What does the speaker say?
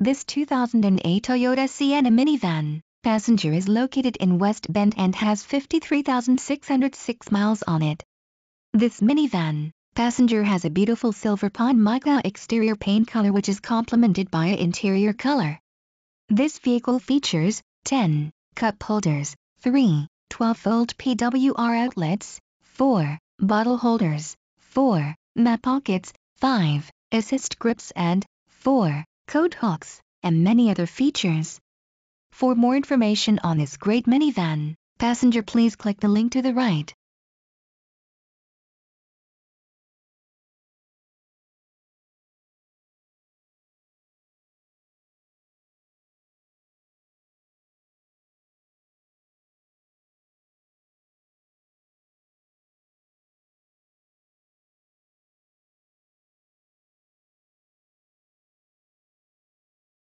This 2008 Toyota Sienna minivan passenger is located in West Bend and has 53,606 miles on it. This minivan passenger has a beautiful silver pine mica exterior paint color which is complemented by an interior color. This vehicle features 10 cup holders, 3 12-volt PWR outlets, 4 bottle holders, 4 map pockets, 5 assist grips and 4 code hooks, and many other features. For more information on this great minivan, passenger please click the link to the right.